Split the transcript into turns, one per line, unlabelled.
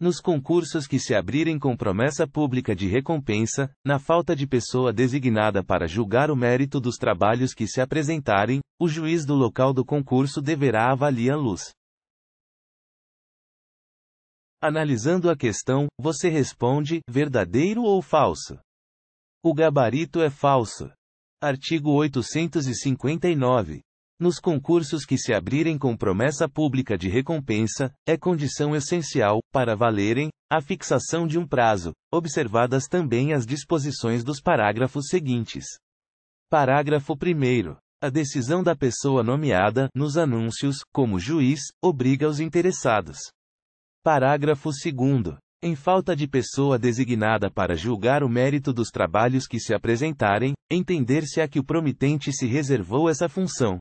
nos concursos que se abrirem com promessa pública de recompensa, na falta de pessoa designada para julgar o mérito dos trabalhos que se apresentarem, o juiz do local do concurso deverá a luz. Analisando a questão, você responde: verdadeiro ou falso? O gabarito é falso. Artigo 859. Nos concursos que se abrirem com promessa pública de recompensa, é condição essencial, para valerem, a fixação de um prazo, observadas também as disposições dos parágrafos seguintes. Parágrafo 1. A decisão da pessoa nomeada, nos anúncios, como juiz, obriga os interessados. Parágrafo 2. Em falta de pessoa designada para julgar o mérito dos trabalhos que se apresentarem, entender-se a que o promitente se reservou essa função,